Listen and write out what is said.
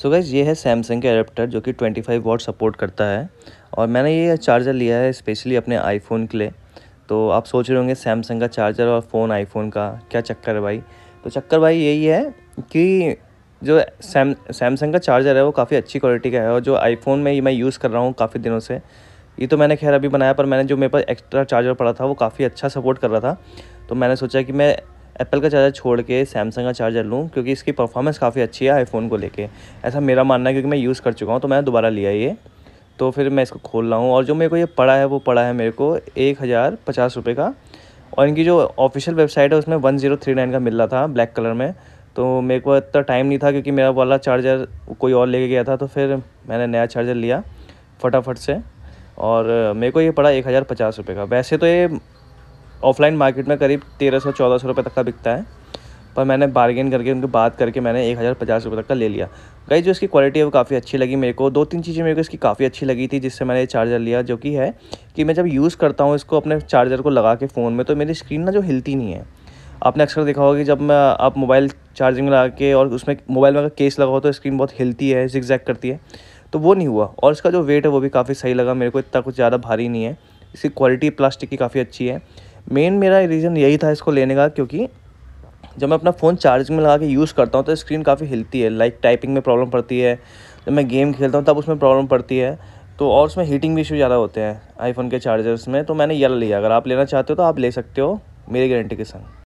सो gas ये है Samsung का एडेप्टर जो कि 25 वॉट सपोर्ट करता है और मैंने ये चार्जर लिया है स्पेशली अपने आईफोन के लिए तो आप सोच रहे होंगे सैमसंग का चार्जर और फ़ोन आईफोन का क्या चक्कर है भाई तो चक्कर भाई यही है कि जो सैम सैमसंग का चार्जर है वो काफ़ी अच्छी क्वालिटी का है और जो आईफोन में ये मैं यूज़ कर रहा हूँ काफ़ी दिनों से ये तो मैंने खैर अभी बनाया पर मैंने जो मेरे पास एक्स्ट्रा चार्जर पड़ा था वो काफ़ी अच्छा सपोर्ट कर रहा था तो मैंने सोचा कि मैं एप्पल का चार्जर छोड़ के सैमसंग का चार्जर लूँ क्योंकि इसकी परफॉर्मेंस काफ़ी अच्छी है आईफोन को लेके ऐसा मेरा मानना है क्योंकि मैं यूज़ कर चुका हूँ तो मैंने दोबारा लिया ये तो फिर मैं इसको खोल रहा हूँ और जो मेरे को ये पड़ा है वो पड़ा है मेरे को एक हज़ार पचास रुपये का और इनकी जो ऑफिशियल वेबसाइट है उसमें वन ज़ीरो थ्री नाइन का मिल रहा था ब्लैक कलर में तो मेरे को इतना टाइम नहीं था क्योंकि मेरा वाला चार्जर कोई और लेके गया था तो फिर मैंने नया चार्जर लिया फटाफट से और मेरे को ये पड़ा एक हज़ार पचास रुपये का वैसे तो ये ऑफलाइन मार्केट में करीब तेरह सौ चौदह सौ रुपये तक का बिकता है पर मैंने बार्गेन करके उनके बात करके मैंने एक हज़ार पचास रुपये तक का ले लिया गई जो इसकी क्वालिटी है वो काफ़ी अच्छी लगी मेरे को दो तीन चीज़ें मेरे को इसकी काफ़ी अच्छी लगी थी जिससे मैंने ये चार्जर लिया जो कि है कि मैं जब यूज़ करता हूँ इसको अपने चार्जर को लगा के फ़ोन में तो मेरी स्क्रीन ना जो हिलती नहीं है आपने अक्सर देखा होगा कि जब मैं आप मोबाइल चार्जिंग लगा के और उसमें मोबाइल में केस लगा हो तो स्क्रीन बहुत हिलती है जिक करती है तो वो नहीं हुआ और इसका जो वेट है वो भी काफ़ी सही लगा मेरे को इतना कुछ ज़्यादा भारी नहीं है इसकी क्वालिटी प्लास्टिक की काफ़ी अच्छी है मेन मेरा रीज़न यही था इसको लेने का क्योंकि जब मैं अपना फ़ोन चार्जिंग में लगा के यूज़ करता हूँ तो स्क्रीन काफ़ी हिलती है लाइक टाइपिंग में प्रॉब्लम पड़ती है जब मैं गेम खेलता हूँ तब उसमें प्रॉब्लम पड़ती है तो और उसमें हीटिंग भी इशू ज़्यादा होते हैं आईफोन के चार्जर्स में तो मैंने यह लिया अगर आप लेना चाहते हो तो आप ले सकते हो मेरी गारंटी के संग